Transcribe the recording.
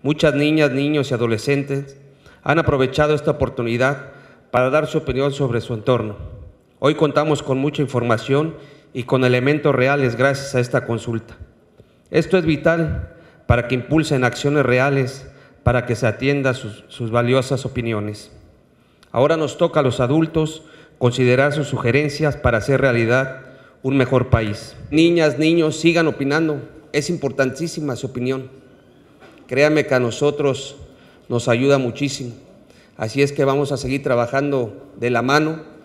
Muchas niñas, niños y adolescentes han aprovechado esta oportunidad para dar su opinión sobre su entorno. Hoy contamos con mucha información y con elementos reales gracias a esta consulta. Esto es vital para que impulsen acciones reales, para que se atienda sus, sus valiosas opiniones. Ahora nos toca a los adultos considerar sus sugerencias para hacer realidad un mejor país. Niñas, niños, sigan opinando. Es importantísima su opinión. Créame que a nosotros nos ayuda muchísimo. Así es que vamos a seguir trabajando de la mano